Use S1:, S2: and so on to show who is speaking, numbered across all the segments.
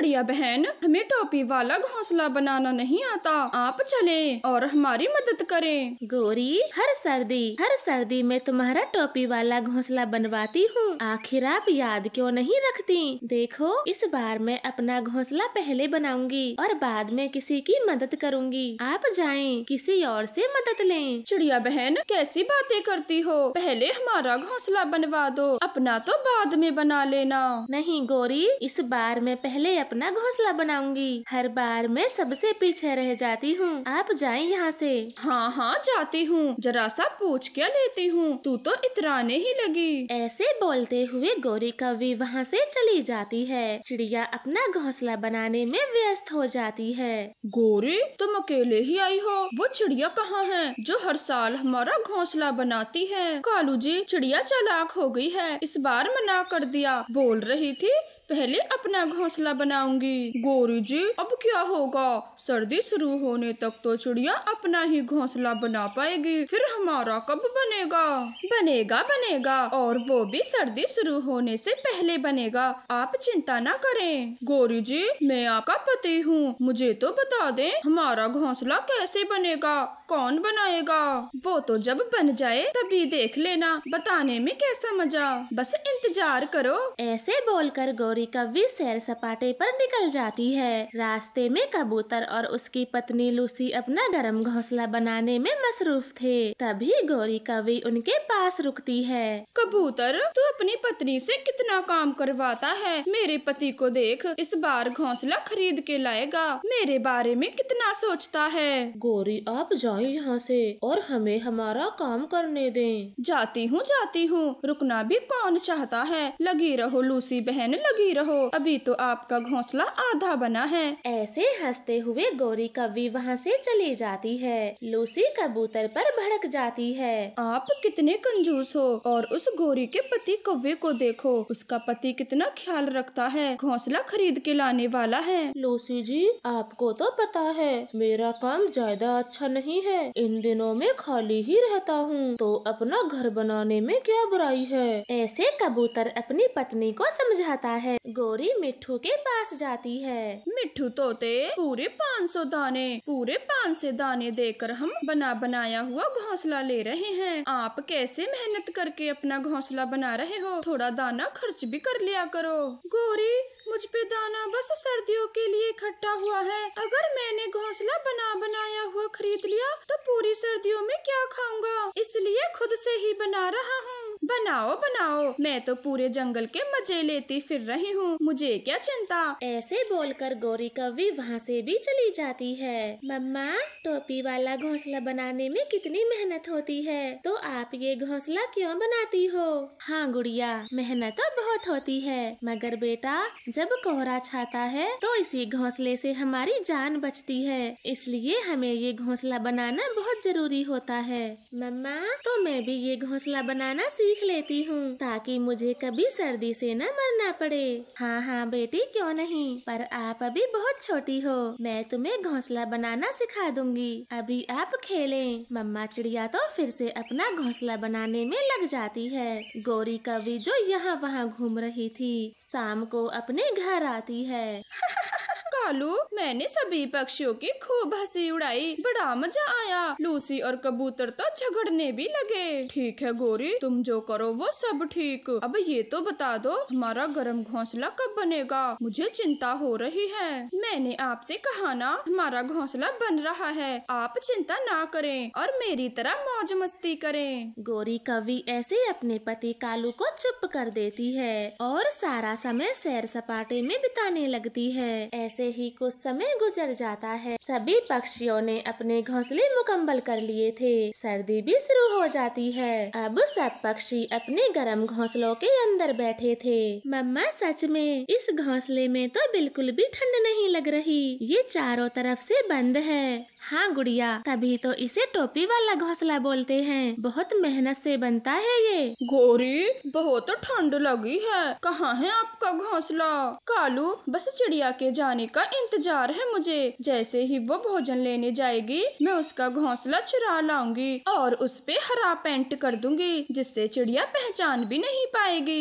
S1: चिड़िया बहन हमें टोपी वाला घोंसला बनाना नहीं आता आप चले और हमारी मदद करें गोरी हर सर्दी हर सर्दी में तुम्हारा टोपी वाला घोंसला बनवाती हूँ आखिर आप याद क्यों नहीं रखती देखो इस बार मैं अपना घोंसला पहले बनाऊंगी और बाद में किसी की मदद करूंगी आप जाए किसी और से मदद लें चिड़िया बहन कैसी बातें करती हो पहले हमारा घोंसला बनवा दो अपना तो बाद में बना लेना नहीं गोरी इस बार मैं पहले अप... अपना घोंसला बनाऊंगी हर बार मैं सबसे पीछे रह जाती हूँ आप जाए यहाँ से हाँ हाँ जाती हूँ जरा सा पूछ क्या लेती हूँ तू तो इतराने ही लगी ऐसे बोलते हुए गौरी कवि वहाँ से चली जाती है चिड़िया अपना घोंसला बनाने में व्यस्त हो जाती है गोरी तुम अकेले ही आई हो वो चिड़िया कहाँ है जो हर साल हमारा घोंसला बनाती है कालू जी चिड़िया चालाक हो गई है इस बार मना कर दिया बोल रही थी पहले अपना घोंसला बनाऊंगी गोरी जी अब क्या होगा सर्दी शुरू होने तक तो चिड़िया अपना ही घोंसला बना पाएगी फिर हमारा कब बनेगा बनेगा बनेगा और वो भी सर्दी शुरू होने से पहले बनेगा आप चिंता ना करें गोरी जी मैं आपका पति हूँ मुझे तो बता दे हमारा घोंसला कैसे बनेगा कौन बनाएगा वो तो जब बन जाए तभी देख लेना बताने में कैसा मजा बस इंतजार करो ऐसे बोलकर गौरी गौरी कवि सैर सपाटे पर निकल जाती है रास्ते में कबूतर और उसकी पत्नी लूसी अपना गर्म घोंसला बनाने में मसरूफ थे तभी गौरी कवि उनके पास रुकती है कबूतर तू अपनी पत्नी से कितना काम करवाता है मेरे पति को देख इस बार घोंसला खरीद के लाएगा मेरे बारे में कितना सोचता है गौरी आप जाए यहाँ से और हमें हमारा काम करने दें जाती हूँ जाती हूँ रुकना भी कौन चाहता है लगी रहो लूसी बहन लगी ही रहो अभी तो आपका घोंसला आधा बना है ऐसे हंसते हुए गौरी कवि वहाँ से चली जाती है लूसी कबूतर पर भड़क जाती है आप कितने कंजूस हो और उस गौरी के पति कव्वे को देखो उसका पति कितना ख्याल रखता है घोंसला खरीद के लाने वाला है लूसी जी आपको तो पता है मेरा काम ज्यादा अच्छा नहीं है इन दिनों में खाली ही रहता हूँ तो अपना घर बनाने में क्या बुराई है ऐसे कबूतर अपनी पत्नी को समझाता है गोरी मिट्ठू के पास जाती है मिट्ठू तोते पूरे 500 दाने पूरे 500 दाने देकर हम बना बनाया हुआ घोंसला ले रहे हैं आप कैसे मेहनत करके अपना घोंसला बना रहे हो थोड़ा दाना खर्च भी कर लिया करो गोरी मुझ पे दाना बस सर्दियों के लिए इकट्ठा हुआ है अगर मैंने घोंसला बना बनाया हुआ खरीद लिया तो पूरी सर्दियों में क्या खाऊंगा इसलिए खुद से ही बना रहा हूँ बनाओ बनाओ मैं तो पूरे जंगल के मजे लेती फिर रही हूँ मुझे क्या चिंता ऐसे बोलकर गौरी कवि वहाँ से भी चली जाती है मम्मा टोपी वाला घोंसला बनाने में कितनी मेहनत होती है तो आप ये घोंसला क्यों बनाती हो हाँ गुड़िया मेहनत तो बहुत होती है मगर बेटा जब कोहरा छाता है तो इसी घोंसले से हमारी जान बचती है इसलिए हमें ये घोंसला बनाना बहुत जरूरी होता है मम्मा तो मैं भी ये घोंसला बनाना सीख सीख लेती हूँ ताकि मुझे कभी सर्दी से न मरना पड़े हाँ हाँ बेटी क्यों नहीं पर आप अभी बहुत छोटी हो मैं तुम्हें घोंसला बनाना सिखा दूंगी अभी आप खेलें मम्मा चिड़िया तो फिर से अपना घोंसला बनाने में लग जाती है गोरी कवि जो यहाँ वहाँ घूम रही थी शाम को अपने घर आती है कालू मैंने सभी पक्षियों की खूब हंसी उड़ाई बड़ा मजा आया लूसी और कबूतर तो झगड़ने भी लगे ठीक है गोरी तुम जो करो वो सब ठीक अब ये तो बता दो हमारा गर्म घोंसला कब बनेगा मुझे चिंता हो रही है मैंने आपसे कहा ना हमारा घोंसला बन रहा है आप चिंता ना करें और मेरी तरह मौज मस्ती करें गोरी कवि ऐसे अपने पति कालू को चुप कर देती है और सारा समय सैर सपाटे में बिताने लगती है ऐसे ही कुछ समय गुजर जाता है सभी पक्षियों ने अपने घोंसले मुकम्मल कर लिए थे सर्दी भी शुरू हो जाती है अब सब पक्षी अपने गर्म घोंसलों के अंदर बैठे थे मम्मा सच में इस घोंसले में तो बिल्कुल भी ठंड नहीं लग रही ये चारों तरफ से बंद है हाँ गुड़िया तभी तो इसे टोपी वाला घोंसला बोलते हैं बहुत मेहनत से बनता है ये गोरी बहुत ठंड लगी है कहाँ है आपका घोंसला कालू बस चिड़िया के जाने का इंतजार है मुझे जैसे ही वो भोजन लेने जाएगी मैं उसका घोंसला चुरा लाऊंगी और उस पे हरा पेंट कर दूंगी जिससे चिड़िया पहचान भी नहीं पाएगी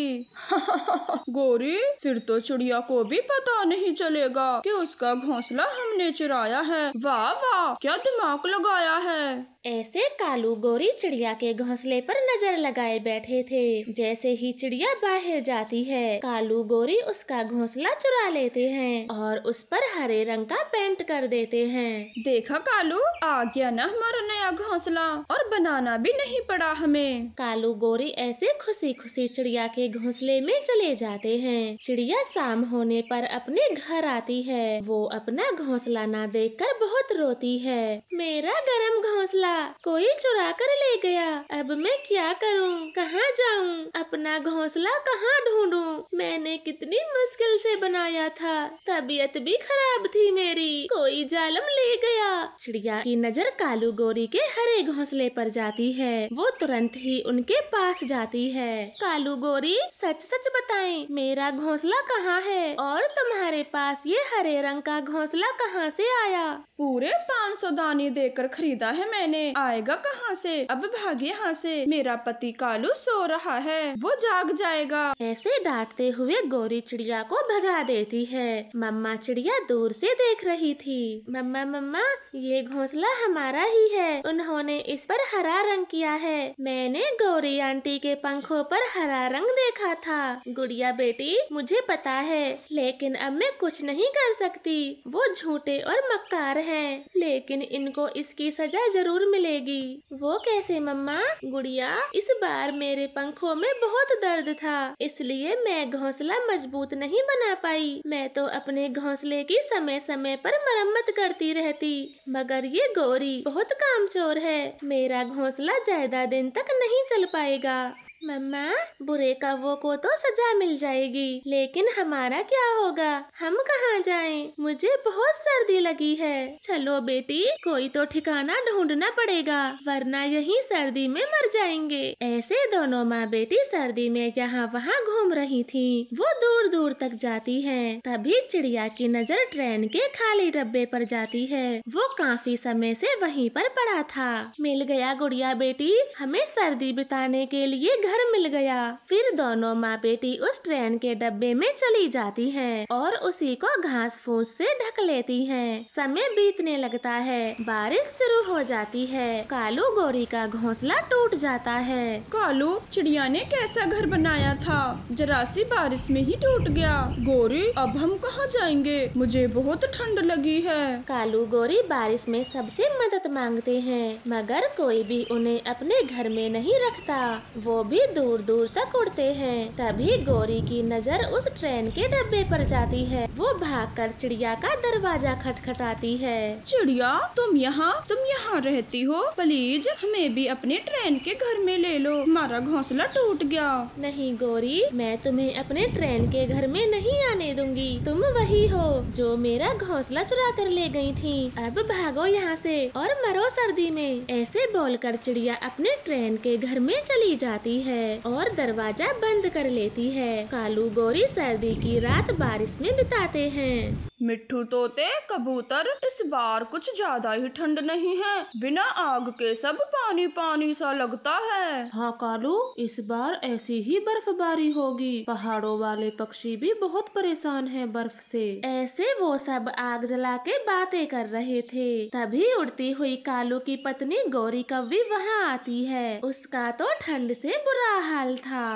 S1: गोरी फिर तो चिड़िया को भी पता नहीं चलेगा कि उसका घोंसला हमने चुराया है वाह वाह क्या दिमाग लगाया है ऐसे कालू गोरी चिड़िया के घोंसले पर नजर लगाए बैठे थे जैसे ही चिड़िया बाहर जाती है कालू गोरी उसका घोंसला चुरा लेते हैं और उस पर हरे रंग का पेंट कर देते हैं देखा कालू आ गया ना हमारा नया घोंसला और बनाना भी नहीं पड़ा हमें कालू गोरी ऐसे खुशी खुशी चिड़िया के घोंसले में चले जाते हैं चिड़िया शाम होने पर अपने घर आती है वो अपना घोंसला ना कर बहुत रोती है मेरा गरम घोंसला कोई चुरा कर ले गया अब मैं क्या करूं? कहाँ जाऊं? अपना घोंसला कहाँ ढूंढूं? मैंने कितनी मुश्किल से बनाया था तबीयत भी खराब थी मेरी कोई जालम ले गया चिड़िया की नजर कालू गोरी के हरे घोंसले पर जाती है वो तुरंत ही उनके पास जाती है कालू गोरी सच सच बताए मेरा घोंसला कहाँ है और तुम्हारे पास ये हरे रंग का घोंसला कहाँ से आया पूरे पाँच सौ दानी देकर खरीदा है मैंने है आएगा कहाँ से अब भाग यहाँ से मेरा पति कालू सो रहा है वो जाग जाएगा ऐसे डांटते हुए गौरी चिड़िया को भगा देती है मम्मा चिड़िया दूर से देख रही थी मम्मा मम्मा ये घोंसला हमारा ही है उन्होंने इस पर हरा रंग किया है मैंने गौरी आंटी के पंखों पर हरा रंग देखा था गुड़िया बेटी मुझे पता है लेकिन अब मैं कुछ नहीं कर सकती वो झूठे और मक्कार हैं लेकिन इनको इसकी सजा जरूर मिलेगी वो कैसे मम्मा गुड़िया इस बार मेरे पंखों में बहुत दर्द था इसलिए मैं घोंसला मजबूत नहीं बना पाई मैं तो अपने घोंसले की समय समय पर मरम्मत करती रहती मगर ये गौरी बहुत कामचोर है मेरा घोंसला ज्यादा दिन तक नहीं चल पाएगा मम्मा बुरे कव्वों को तो सजा मिल जाएगी लेकिन हमारा क्या होगा हम कहाँ जाएं? मुझे बहुत सर्दी लगी है चलो बेटी कोई तो ठिकाना ढूंढना पड़ेगा वरना यही सर्दी में मर जाएंगे ऐसे दोनों माँ बेटी सर्दी में यहाँ वहाँ घूम रही थी वो दूर दूर तक जाती है तभी चिड़िया की नज़र ट्रेन के खाली डब्बे पर जाती है वो काफी समय से वहीं पर पड़ा था मिल गया गुड़िया बेटी हमें सर्दी बिताने के लिए घर मिल गया फिर दोनों माँ बेटी उस ट्रेन के डब्बे में चली जाती हैं और उसी को घास फूस से ढक लेती हैं। समय बीतने लगता है बारिश शुरू हो जाती है कालू गोरी का घोंसला टूट जाता है कालू चिड़िया ने कैसा घर बनाया था जरा सी बारिश में ही टूट गया गोरी अब हम कहाँ जाएंगे मुझे बहुत ठंड लगी है कालू गोरी बारिश में सबसे मदद मांगते हैं मगर कोई भी उन्हें अपने घर में नहीं रखता वो भी भी दूर दूर तक उड़ते हैं तभी गौरी की नज़र उस ट्रेन के डब्बे पर जाती है वो भागकर चिड़िया का दरवाजा खटखटाती है चिड़िया तुम यहाँ तुम यहाँ रहती हो प्लीज हमें भी अपने ट्रेन के घर में ले लो हमारा घोंसला टूट गया नहीं गौरी मैं तुम्हें अपने ट्रेन के घर में नहीं आने दूंगी तुम वही हो जो मेरा घोंसला चुरा कर ले गयी थी अब भागो यहाँ से और मरो सर्दी में ऐसे बोलकर चिड़िया अपने ट्रेन के घर में चली जाती है है और दरवाजा बंद कर लेती है कालू गोरी सर्दी की रात बारिश में बिताते हैं मिठू तोते कबूतर इस बार कुछ ज्यादा ही ठंड नहीं है बिना आग के सब पानी पानी सा लगता है हाँ कालू इस बार ऐसी ही बर्फबारी होगी पहाड़ों वाले पक्षी भी बहुत परेशान हैं बर्फ से ऐसे वो सब आग जला के बातें कर रहे थे तभी उड़ती हुई कालू की पत्नी गौरी कव्वी वहाँ आती है उसका तो ठंड से बुरा हाल था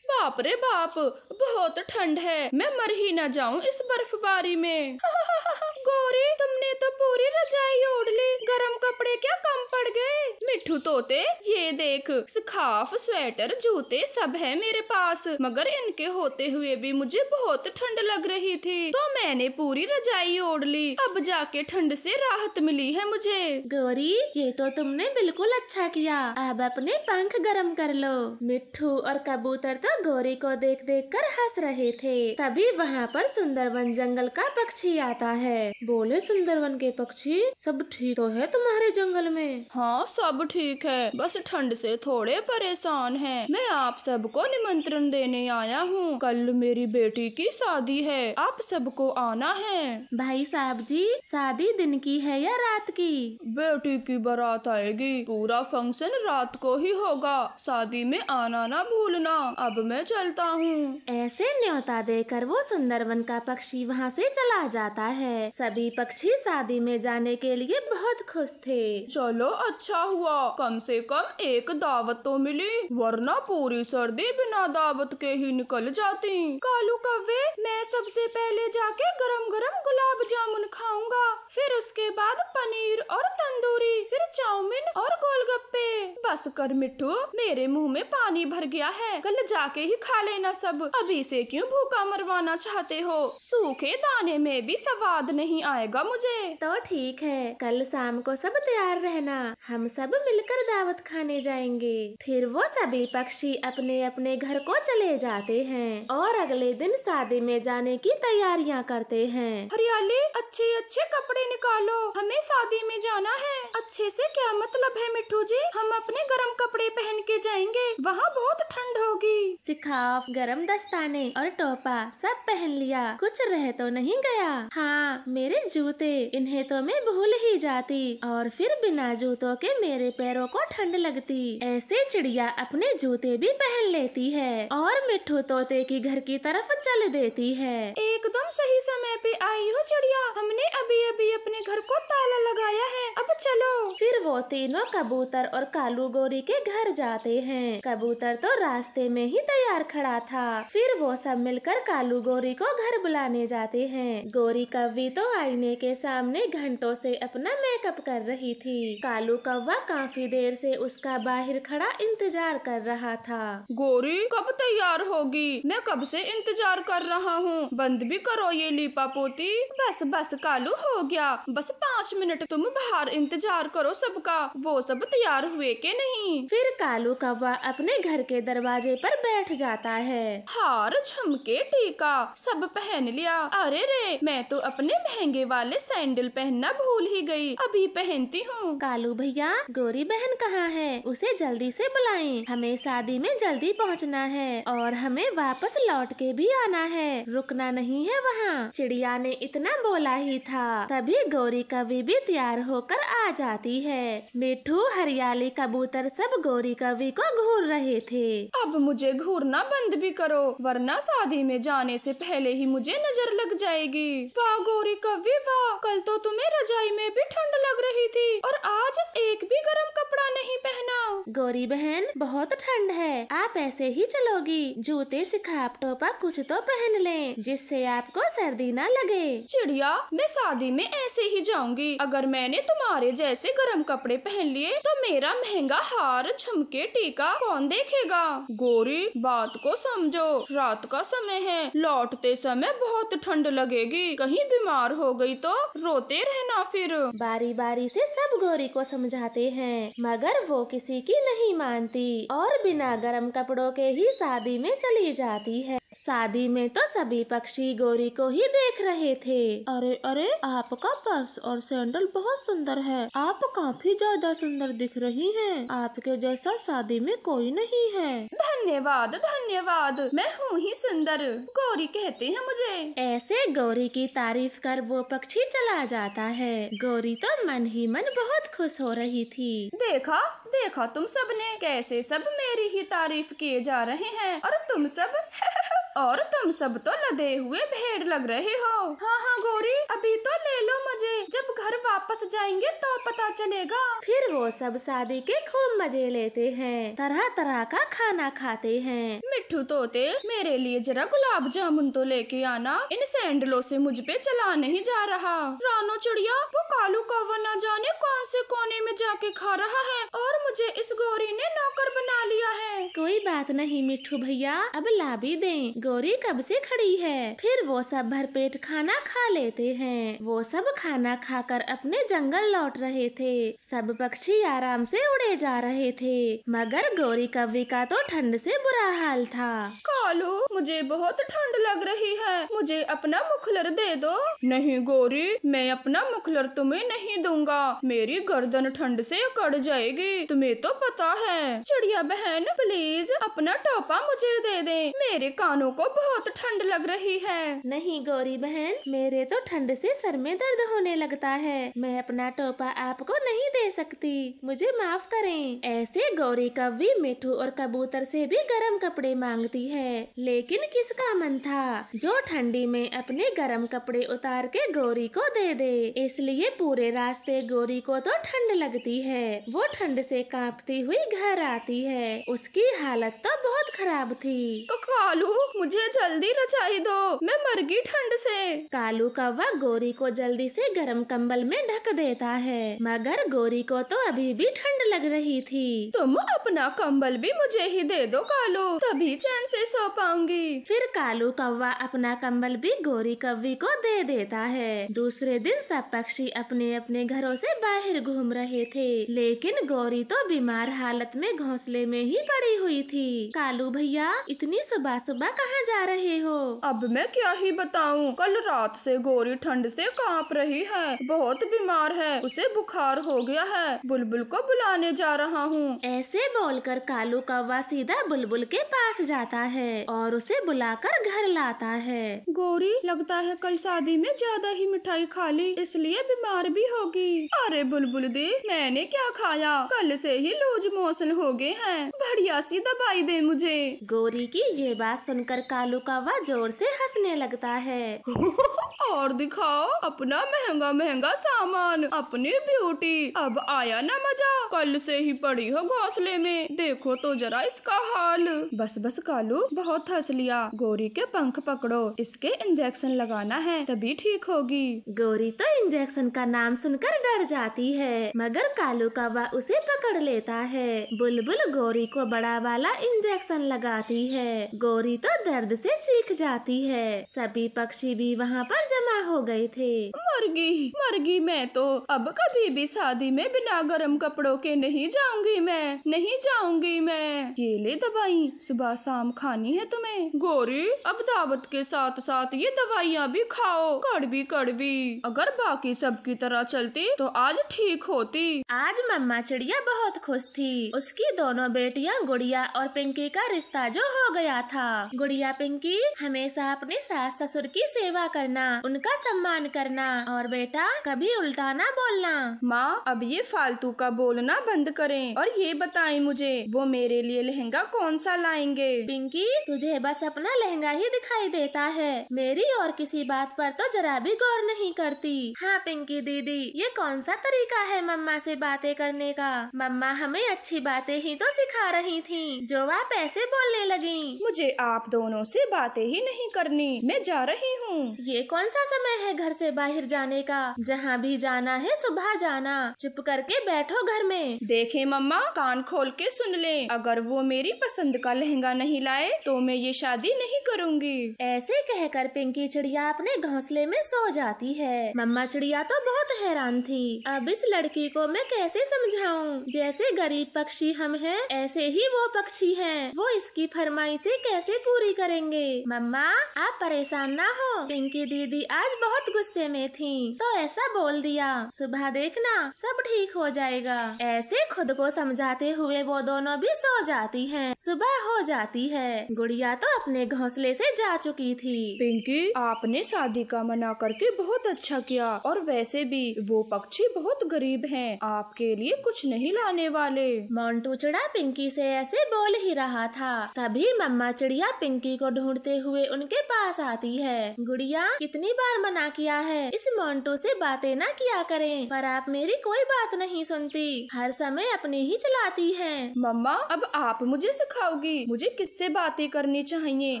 S1: बाप रे बाप बहुत ठंड है मैं मर ही न जाऊं इस बर्फबारी में गोरी तुमने तो पूरी रजाई ओढ़ ली गरम कपड़े क्या कम पड़ गए मिठू तोते ये देख सखाफ स्वेटर जूते सब है मेरे पास मगर इनके होते हुए भी मुझे बहुत ठंड लग रही थी तो मैंने पूरी रजाई ओढ़ ली अब जाके ठंड से राहत मिली है मुझे गौरी ये तो तुमने बिल्कुल अच्छा किया अब अपने पंख गर्म कर लो मिठू और कबूतर तो गौरी को देख देख कर हंस रहे थे तभी वहाँ पर सुंदरवन जंगल का पक्षी आता है बोले सुंदरवन के पक्षी सब ठीक तो है तुम्हारे जंगल में हाँ सब ठीक है बस ठंड से थोड़े परेशान हैं। मैं आप सबको निमंत्रण देने आया हूँ कल मेरी बेटी की शादी है आप सबको आना है भाई साहब जी शादी दिन की है या रात की बेटी की बारात आएगी पूरा फंक्शन रात को ही होगा शादी में आना ना भूलना अब मैं चलता हूँ ऐसे न्योता देकर वो सुंदरवन का पक्षी वहाँ से चला जाता है सभी पक्षी शादी में जाने के लिए बहुत खुश थे चलो अच्छा हुआ कम से कम एक दावत तो मिली वरना पूरी सर्दी बिना दावत के ही निकल जाती कालू कव्वे मैं सबसे पहले जाके गरम गरम गुलाब जामुन खाऊंगा फिर उसके बाद पनीर और तंदूरी फिर चाउमीन और गोलगप्पे बस कर मिठू मेरे मुंह में पानी भर गया है कल जाके ही खा लेना सब अभी से क्यों भूखा मरवाना चाहते हो सूखे दाने में भी स्वाद नहीं नहीं आएगा मुझे तो ठीक है कल शाम को सब तैयार रहना हम सब मिलकर दावत खाने जाएंगे फिर वो सभी पक्षी अपने अपने घर को चले जाते हैं और अगले दिन शादी में जाने की तैयारियाँ करते हैं हरियाली अच्छे अच्छे कपड़े निकालो हमें शादी में जाना है अच्छे से क्या मतलब है मिठू जी हम अपने गर्म कपड़े पहन के जाएंगे वहाँ बहुत ठंड होगी सिखाफ गर्म दस्ताने और टोपा सब पहन लिया कुछ रह तो नहीं गया हाँ मेरे मेरे जूते इन्हें तो मैं भूल ही जाती और फिर बिना जूतों के मेरे पैरों को ठंड लगती ऐसे चिड़िया अपने जूते भी पहन लेती है और मिठू तोते की घर की तरफ चल देती है ए एकदम सही समय पे आई हो चिड़िया हमने अभी अभी अपने घर को ताला लगाया है अब चलो फिर वो तीनों कबूतर और कालू गोरी के घर जाते हैं कबूतर तो रास्ते में ही तैयार खड़ा था फिर वो सब मिलकर कालू गोरी को घर बुलाने जाते हैं गोरी कव्वी तो आईने के सामने घंटों से अपना मेकअप कर रही थी कालू कौवा काफी देर से उसका बाहर खड़ा इंतजार कर रहा था गोरी कब तैयार होगी मैं कब से इंतजार कर रहा हूँ बंद भी भी करो ये लीपा पोती बस बस कालू हो गया बस पाँच मिनट तुम बाहर इंतजार करो सबका वो सब तैयार हुए के नहीं फिर कालू कौवा अपने घर के दरवाजे पर बैठ जाता है हार झुमके टीका सब पहन लिया अरे रे मैं तो अपने महंगे वाले सैंडल पहनना भूल ही गई अभी पहनती हूँ कालू भैया गोरी बहन कहाँ है उसे जल्दी से बुलाएं हमें शादी में जल्दी पहुँचना है और हमें वापस लौट के भी आना है रुकना नहीं नहीं है वहाँ चिड़िया ने इतना बोला ही था तभी गौरी कवि भी तैयार होकर आ जाती है मिठू हरियाली कबूतर सब गौरी कवि को घूर रहे थे अब मुझे घूरना बंद भी करो वरना शादी में जाने से पहले ही मुझे नजर लग जाएगी वाह गौरी कवि वाह कल तो तुम्हें रजाई में भी ठंड लग रही थी और आज एक भी गर्म कपड़ा नहीं पहना गौरी बहन बहुत ठंड है आप ऐसे ही चलोगी जूते सिखावटों पर कुछ तो पहन लें जिससे आपको सर्दी न लगे चिड़िया मैं शादी में ऐसे ही जाऊंगी अगर मैंने तुम्हारे जैसे गर्म कपड़े पहन लिए तो मेरा महंगा हार छमके टीका कौन देखेगा गोरी बात को समझो रात का समय है लौटते समय बहुत ठंड लगेगी कहीं बीमार हो गई तो रोते रहना फिर बारी बारी से सब गोरी को समझाते हैं मगर वो किसी की नहीं मानती और बिना गर्म कपड़ों के ही शादी में चली जाती है शादी में तो सभी पक्षी गौरी को ही देख रहे थे अरे अरे आपका पर्स और सैंडल बहुत सुंदर है आप काफी ज्यादा सुंदर दिख रही हैं। आपके जैसा शादी में कोई नहीं है धन्यवाद धन्यवाद मैं हूँ ही सुंदर गौरी कहते हैं मुझे ऐसे गौरी की तारीफ कर वो पक्षी चला जाता है गौरी तो मन ही मन बहुत खुश हो रही थी देखा देखा तुम सब ने कैसे सब मेरी ही तारीफ किए जा रहे हैं और तुम सब है और तुम सब तो लदे हुए भेड़ लग रहे हो हाँ हाँ गोरी अभी तो ले लो मुझे जब घर वापस जाएंगे तो पता चलेगा फिर वो सब शादी के खूब मजे लेते हैं तरह तरह का खाना खाते हैं मिठू तोते मेरे लिए जरा गुलाब जामुन तो लेके आना इन सैंडलों से मुझ पे चला नहीं जा रहा रानो चिड़िया वो कालू कौवा न जाने कौन से कोने में जाके खा रहा है और मुझे इस गोरी ने नौकर बना लिया है कोई बात नहीं मिठू भैया अब ला भी दे गोरी कब से खड़ी है फिर वो सब भरपेट खाना खा लेते हैं वो सब खाना खाकर अपने जंगल लौट रहे थे सब पक्षी आराम से उड़े जा रहे थे मगर गौरी कव्वे का तो ठंड से बुरा हाल था कालू मुझे बहुत ठंड लग रही है मुझे अपना मुखलर दे दो नहीं गौरी मैं अपना मुखलर तुम्हें नहीं दूंगा मेरी गर्दन ठंड से अकड़ जाएगी तुम्हें तो पता है चिड़िया बहन प्लीज अपना टोपा मुझे दे दे मेरे कानों को बहुत ठंड लग रही है नहीं गौरी बहन मेरे तो ठंड से सर में दर्द होने लगा लगता है मैं अपना टोपा आपको नहीं दे सकती मुझे माफ करें ऐसे गौरी कवि मिठू और कबूतर से भी गर्म कपड़े मांगती है लेकिन किसका मन था जो ठंडी में अपने गर्म कपड़े उतार के गौरी को दे दे इसलिए पूरे रास्ते गौरी को तो ठंड लगती है वो ठंड से कांपती हुई घर आती है उसकी हालत तो बहुत खराब थी तो कालू मुझे जल्दी रचाई दो मैं मर गई ठंड से कालू कौवा गौरी को जल्दी से गर्म गर्म कंबल में ढक देता है मगर गोरी को तो अभी भी ठंड लग रही थी तुम अपना कंबल भी मुझे ही दे दो कालू तभी चैन से सो पाऊंगी फिर कालू कौवा अपना कंबल भी गोरी कव्वी को दे देता है दूसरे दिन सब पक्षी अपने अपने घरों से बाहर घूम रहे थे लेकिन गौरी तो बीमार हालत में घोंसले में ही पड़ी हुई थी कालू भैया इतनी सुबह सुबह कहाँ जा रहे हो अब मैं क्या ही बताऊँ कल रात से गोरी ठंड से कांप रही है है बहुत बीमार है उसे बुखार हो गया है बुलबुल को बुलाने जा रहा हूँ ऐसे बोलकर कालू कौवा सीधा बुलबुल के पास जाता है और उसे बुलाकर घर लाता है गोरी लगता है कल शादी में ज्यादा ही मिठाई खा ली इसलिए बीमार भी होगी अरे बुलबुल दी मैंने क्या खाया कल से ही लूज मोशन हो गए हैं बढ़िया सी दवाई दे मुझे गोरी की ये बात सुनकर कालू कौवा जोर से हंसने लगता है और दिखाओ अपना महंगा महंगा सामान अपनी ब्यूटी अब आया ना मजा कल से ही पड़ी हो घोंसले में देखो तो जरा इसका हाल बस बस कालू बहुत हंस लिया गोरी के पंख पकड़ो इसके इंजेक्शन लगाना है तभी ठीक होगी गोरी तो इंजेक्शन का नाम सुनकर डर जाती है मगर कालू कौवा उसे पकड़ लेता है बुलबुल गोरी को बड़ा वाला इंजेक्शन लगाती है गोरी तो दर्द से चीख जाती है सभी पक्षी भी वहाँ पर जमा हो गए थे मुर्गी मुर्गी मैं तो अब कभी भी शादी में बिना गर्म कपड़ों के नहीं जाऊंगी मैं नहीं जाऊंगी मैं ये ले दवाई सुबह शाम खानी है तुम्हें गोरी अब दावत के साथ साथ ये दवाइयाँ भी खाओ कड़वी कड़वी अगर बाकी सब की तरह चलती तो आज ठीक होती आज मम्मा चिड़िया बहुत खुश थी उसकी दोनों बेटियाँ गुड़िया और पिंकी का रिश्ता जो हो गया था गुड़िया पिंकी हमेशा अपने सास ससुर की सेवा करना उनका सम्मान करना और बेटा कभी उल्टा ना बोलना माँ अब ये फालतू का बोलना बंद करें और ये बताएं मुझे वो मेरे लिए लहंगा कौन सा लाएंगे पिंकी तुझे बस अपना लहंगा ही दिखाई देता है मेरी और किसी बात पर तो जरा भी गौर नहीं करती हाँ पिंकी दीदी ये कौन सा तरीका है मम्मा से बातें करने का मम्मा हमें अच्छी बातें ही तो सिखा रही थी जो आप ऐसे बोलने लगी मुझे आप दोनों से बातें ही नहीं करनी मैं जा रही हूँ ये कौन सा समय है घर से बाहर जाने का जहाँ भी जाना है सुबह जाना चुप करके बैठो घर में देखे मम्मा कान खोल के सुन ले अगर वो मेरी पसंद का लहंगा नहीं लाए तो मैं ये शादी नहीं करूँगी ऐसे कहकर पिंकी चिड़िया अपने घोंसले में सो जाती है मम्मा चिड़िया तो बहुत हैरान थी अब इस लड़की को मैं कैसे समझाऊँ जैसे गरीब पक्षी हम है ऐसे ही वो पक्षी है वो इसकी फरमाई से कैसे पूरी करेंगे मम्मा आप परेशान ना हो पिंकी दीदी आज बहुत गुस्से में थी तो ऐसा बोल दिया सुबह देखना सब ठीक हो जाएगा ऐसे खुद को समझाते हुए वो दोनों भी सो जाती हैं। सुबह हो जाती है गुड़िया तो अपने घोंसले से जा चुकी थी पिंकी आपने शादी का मना करके बहुत अच्छा किया और वैसे भी वो पक्षी बहुत गरीब है आपके लिए कुछ नहीं लाने वाले मोन्टू चिड़ा पिंकी से ऐसे बोल ही रहा था तभी मम्मा चिड़िया पिंकी को ढूंढते हुए उनके पास आती है गुड़िया कितनी बार मना किया है इस मोन्टो से बातें ना किया करें पर आप मेरी कोई बात नहीं सुनती हर समय अपने ही चलाती है मम्मा अब आप मुझे सिखाओगी मुझे किससे बातें करनी चाहिए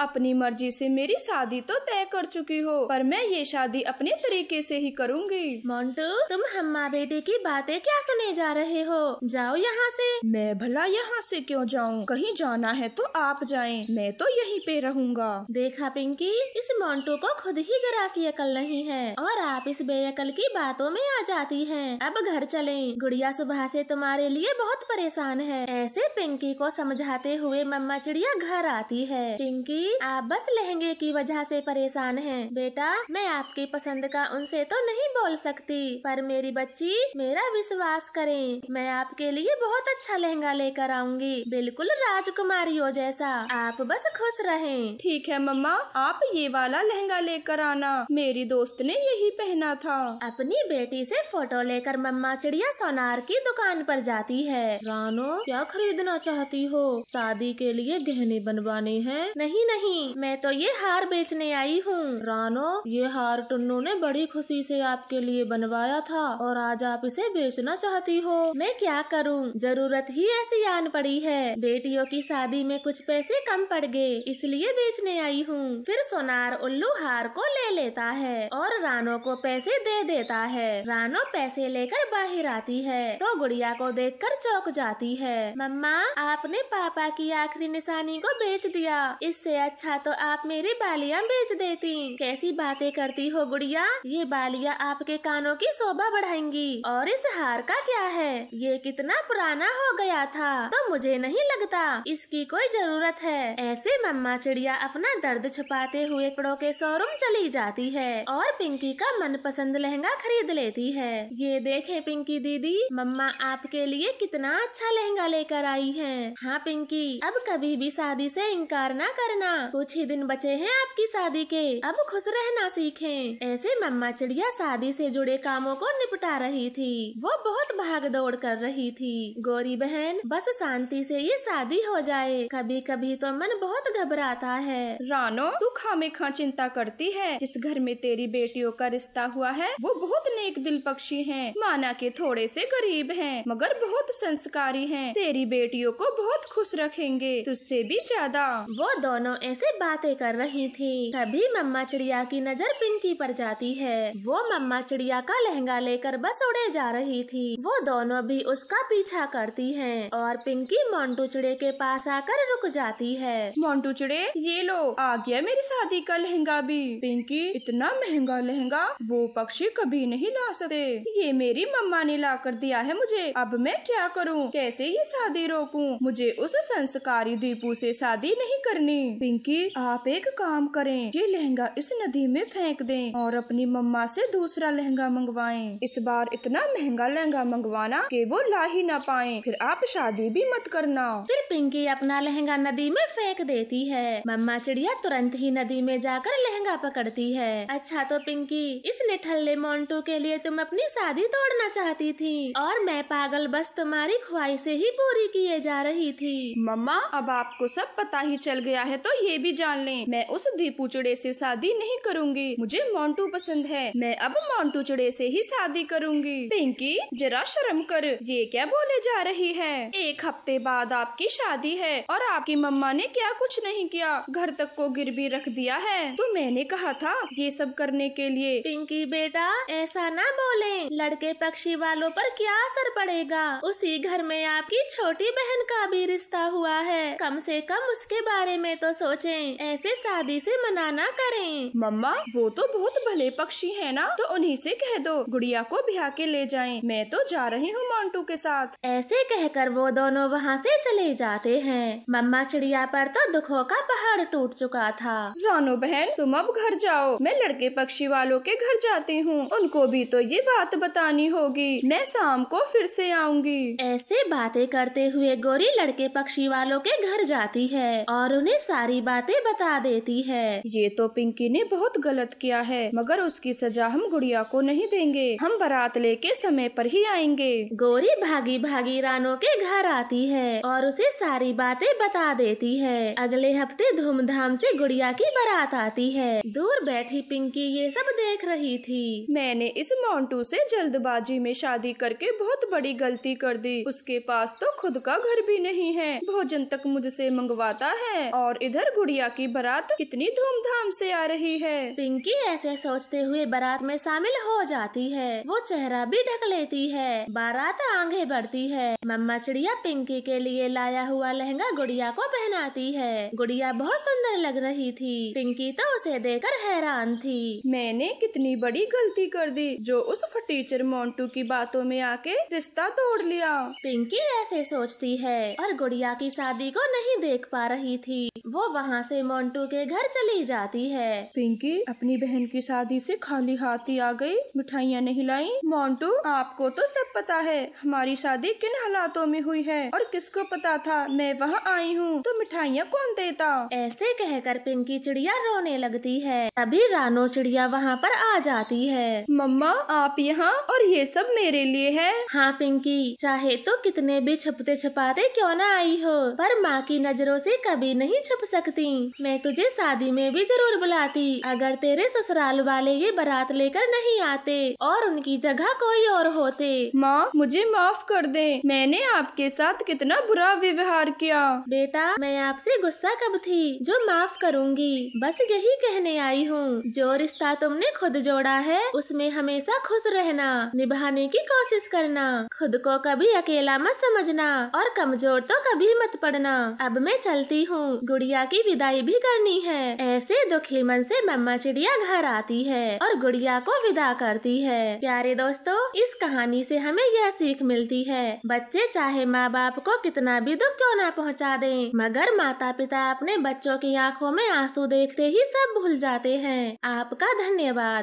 S1: अपनी मर्जी से मेरी शादी तो तय कर चुकी हो पर मैं ये शादी अपने तरीके से ही करूँगी मोन्टू तुम हम्मा बेटे की बातें क्या सुने जा रहे हो जाओ यहाँ से मैं भला यहाँ से क्यों जाऊँ कहीं जाना है तो आप जाए मैं तो यहीं पे रहूंगा देखा पिंकी इस मोन्टू को खुद ही जरा सी अकल नहीं है और आप इस बेअकल की बातों में आ जाती हैं। अब घर चले गुड़िया सुबह से तुम्हारे लिए बहुत परेशान है ऐसे पिंकी को समझाते हुए मम्मा चिड़िया घर आती है पिंकी आप बस लहंगे की वजह से परेशान है बेटा मैं आपकी पसंद का उनसे तो नहीं बोल सकती पर मेरी बच्ची मेरा विश्वास करें मैं आपके लिए बहुत अच्छा लहंगा लेकर आऊंगी बिल्कुल राजकुमारी हो जैसा आप बस खुश रहे ठीक है मम्मा आप ये वाला लहंगा लेकर आना मेरी दोस्त ने यही पहना था अपनी बेटी से फोटो लेकर मम्मा चिड़िया सोनार की दुकान पर जाती है रानो क्या खरीदना चाहती हो शादी के लिए गहने बनवाने हैं नहीं नहीं मैं तो ये हार बेचने आई हूँ रानो ये हार टुन्नु ने बड़ी खुशी से आपके लिए बनवाया था और आज आप इसे बेचना चाहती हो मैं क्या करूँ जरूरत ही ऐसी आन पड़ी है बेटियों की शादी में कुछ पैसे कम पड़ गए इसलिए बेचने आई हूँ फिर सोनार उल्लू हार को ले लेता है और रानो को पैसे दे देता है रानो पैसे लेकर बाहर आती है तो गुड़िया को कर चौक जाती है मम्मा आपने पापा की आखिरी निशानी को बेच दिया इससे अच्छा तो आप मेरी बालियाँ बेच देती कैसी बातें करती हो गुड़िया ये बालियाँ आपके कानों की शोभा बढ़ाएंगी और इस हार का क्या है ये कितना पुराना हो गया था तो मुझे नहीं लगता इसकी कोई जरूरत है ऐसे मम्मा चिड़िया अपना दर्द छुपाते हुए कपड़ों के शोरूम चली जाती है और पिंकी का मनपसंद लहंगा खरीद लेती है ये देखे पिंकी दीदी मम्मा आपके लिए कितना अच्छा लहंगा लेकर आई है हाँ पिंकी अब कभी भी शादी से इनकार ना करना कुछ ही दिन बचे हैं आपकी शादी के अब खुश रहना सीखें ऐसे मम्मा चिड़िया शादी से जुड़े कामों को निपटा रही थी वो बहुत भाग दौड़ कर रही थी गोरी बहन बस शांति से ये शादी हो जाए कभी कभी तो मन मन बहुत घबराता है रानो तू खामे खा चिंता करती है जिस घर में तेरी बेटियों का रिश्ता हुआ है वो बहुत नेक दिल पक्षी है माना के थोड़े से गरीब है मगर बहुत संस्कारी है तेरी बेटियों को बहुत खुश रखेंगे तुझसे भी ज्यादा वो दोनों ऐसे बातें कर रही थी तभी मम्मा चिड़िया की नजर पिंकी पर जाती है वो मम्मा चिड़िया का लहंगा लेकर बस उड़े जा रही थी वो दोनों भी उसका पीछा करती है और पिंकी मोन्टू चिड़े के पास आकर रुक जाती है है मोन्टू चिड़े ये लो आ गया मेरी शादी का लहंगा भी पिंकी इतना महंगा लहंगा वो पक्षी कभी नहीं ला सकते ये मेरी मम्मा ने ला कर दिया है मुझे अब मैं क्या करूँ कैसे ही शादी रोकूं मुझे उस संस्कारी दीपू से शादी नहीं करनी पिंकी आप एक काम करें ये लहंगा इस नदी में फेंक दें और अपनी मम्मा से दूसरा लहंगा मंगवाएं इस बार इतना महंगा लहंगा मंगवाना के वो ला ही ना पाए फिर आप शादी भी मत करना फिर पिंकी अपना लहंगा नदी में फेंक फेंक देती है मम्मा चिड़िया तुरंत ही नदी में जाकर लहंगा पकड़ती है अच्छा तो पिंकी इस निठल्ले मोन्टू के लिए तुम अपनी शादी तोड़ना चाहती थी और मैं पागल बस तुम्हारी ख्वाहिशें ही पूरी किए जा रही थी मम्मा अब आपको सब पता ही चल गया है तो ये भी जान लें मैं उस दीपू चुड़े से शादी नहीं करूंगी मुझे मोन्टू पसंद है मैं अब मोन्टू चुड़े से ही शादी करूंगी पिंकी जरा शर्म कर ये क्या बोले जा रही है एक हफ्ते बाद आपकी शादी है और आपकी मम्मा ने क्या कुछ नहीं किया घर तक को गिरवी रख दिया है तो मैंने कहा था ये सब करने के लिए पिंकी बेटा ऐसा ना बोले लड़के पक्षी वालों पर क्या असर पड़ेगा उसी घर में आपकी छोटी बहन का भी रिश्ता हुआ है कम से कम उसके बारे में तो सोचें ऐसे शादी से मना ना करें मम्मा वो तो बहुत भले पक्षी है ना तो उन्हीं से कह दो गुड़िया को बिहा के ले जाएं मैं तो जा रही हूँ मोन्टू के साथ ऐसे कहकर वो दोनों वहाँ से चले जाते हैं मम्मा चिड़िया पर तो दुखों का पहाड़ टूट चुका था रानो बहन तुम अब घर जाओ मैं लड़के पक्षी वालों के घर जाती हूँ उनको भी तो ये बात बतानी होगी मैं शाम को फिर से आऊंगी ऐसे बातें करते हुए गोरी लड़के पक्षी वालों के घर जाती है और उन्हें सारी बातें बता देती है ये तो पिंकी ने बहुत गलत किया है मगर उसकी सजा हम गुड़िया को नहीं देंगे हम बारात लेके समय पर ही आएंगे गोरी भागी भागी रानो के घर आती है और उसे सारी बातें बता देती है है अगले हफ्ते धूमधाम से गुड़िया की बारात आती है दूर बैठी पिंकी ये सब देख रही थी मैंने इस मोन्टू से जल्दबाजी में शादी करके बहुत बड़ी गलती कर दी उसके पास तो खुद का घर भी नहीं है भोजन तक मुझसे मंगवाता है और इधर गुड़िया की बारात कितनी धूमधाम से आ रही है पिंकी ऐसे सोचते हुए बारात में शामिल हो जाती है वो चेहरा भी ढक लेती है बारात आगे बढ़ती है मम्मा चिड़िया पिंकी के लिए लाया हुआ लहंगा गुड़िया को पहनाती जाती है गुड़िया बहुत सुंदर लग रही थी पिंकी तो उसे देखकर हैरान थी मैंने कितनी बड़ी गलती कर दी जो उस फटीचर मोन्टू की बातों में आके रिश्ता तोड़ लिया पिंकी ऐसे सोचती है और गुड़िया की शादी को नहीं देख पा रही थी वो वहाँ से मोन्टू के घर चली जाती है पिंकी अपनी बहन की शादी से खाली हाथ ही आ गई मिठाइयाँ नहीं लाई मोन्टू आपको तो सब पता है हमारी शादी किन हालातों में हुई है और किसको पता था मैं वहाँ आई हूँ तो मिठाई मिठाइयाँ कौन देता ऐसे कहकर पिंकी चिड़िया रोने लगती है तभी रानो चिड़िया वहाँ पर आ जाती है मम्मा आप यहाँ और ये सब मेरे लिए है हाँ पिंकी चाहे तो कितने भी छपते छपाते क्यों ना आई हो पर माँ की नजरों से कभी नहीं छप सकती मैं तुझे शादी में भी जरूर बुलाती अगर तेरे ससुराल वाले ये बारात लेकर नहीं आते और उनकी जगह कोई और होते माँ मुझे माफ कर दे मैंने आपके साथ कितना बुरा व्यवहार किया बेटा मैं आप आपसे गुस्सा कब थी जो माफ करूंगी बस यही कहने आई हूँ जो रिश्ता तुमने खुद जोड़ा है उसमें हमेशा खुश रहना निभाने की कोशिश करना खुद को कभी अकेला मत समझना और कमजोर तो कभी मत पड़ना अब मैं चलती हूँ गुड़िया की विदाई भी करनी है ऐसे दुखी मन से मम्मा चिड़िया घर आती है और गुड़िया को विदा करती है प्यारे दोस्तों इस कहानी से हमें यह सीख मिलती है बच्चे चाहे माँ बाप को कितना भी दुख क्यों ना पहुँचा दे मगर माँ माता पिता अपने बच्चों की आंखों में आंसू देखते ही सब भूल जाते हैं आपका धन्यवाद